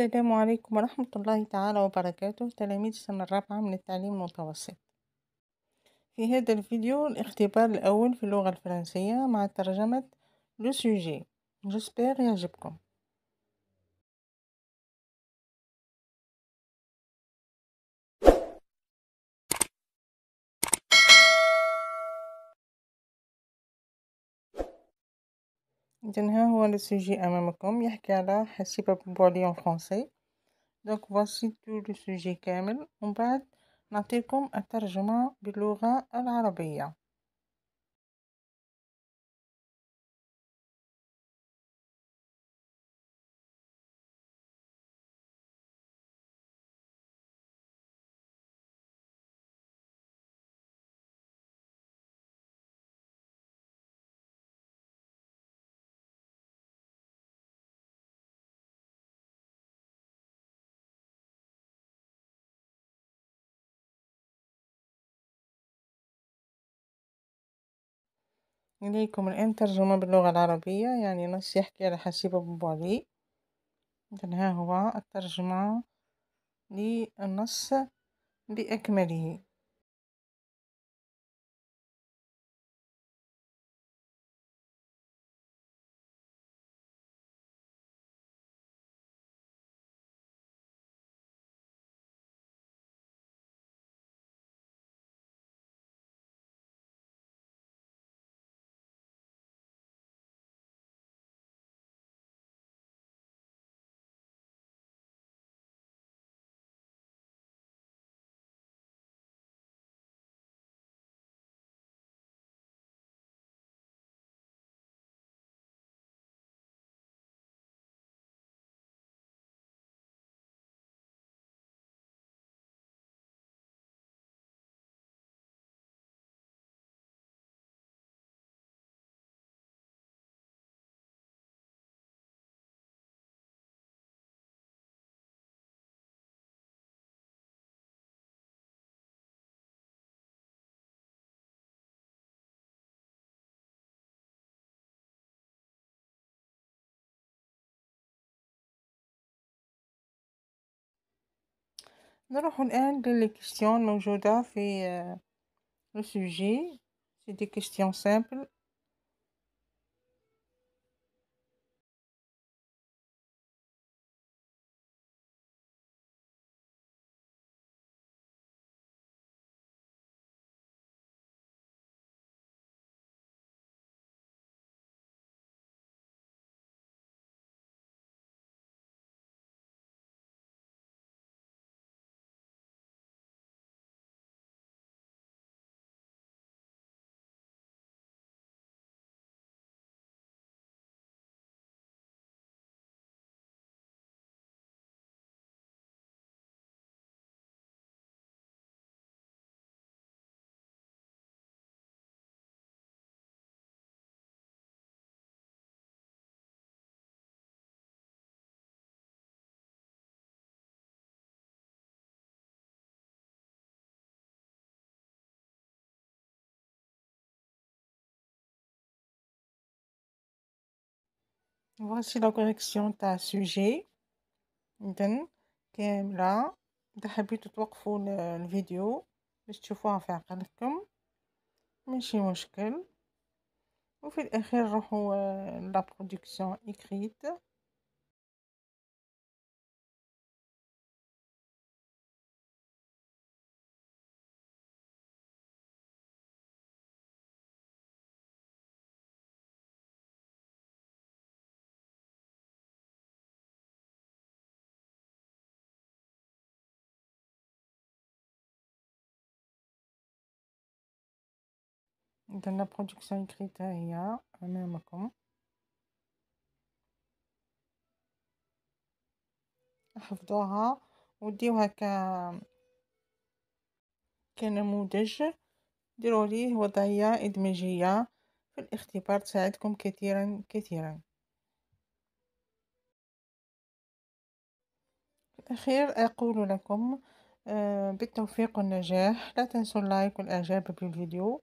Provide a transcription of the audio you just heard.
السلام عليكم ورحمة الله تعالى وبركاته تلاميذ السنة الرابعة من التعليم المتوسط في هذا الفيديو الاختبار الأول في اللغة الفرنسية مع ترجمة لو سوجي جسبير يعجبكم إذن ها هو السجي امامكم يحكي على حسيبه بولي ان فرونسي دونك فواسي تو لو سوجي كامل ومن بعد نعطيكم الترجمه باللغه العربيه إليكم الآن ترجمة باللغة العربية يعني نص يحكي على حسيب أبو علي حسيب بوبالي اذن ها هو الترجمة للنص بأكمله Alors, une des questions que j'ai aujourd'hui sur le sujet, c'est une question simple. Voici la correction de sujet. Donc, comme là, d'habitude, tout le monde la vidéo. Je te vois faire quelqu'un. Mais je suis Vous faites écrire la production écrite. إذا لا برودكسيون هي أمامكم حفظوها وديوها ك كنموذج ديروا ليه وضعية إدماجية في الاختبار تساعدكم كثيرا كثيرا في الأخير أقول لكم بالتوفيق والنجاح لا تنسوا اللايك والإعجاب بالفيديو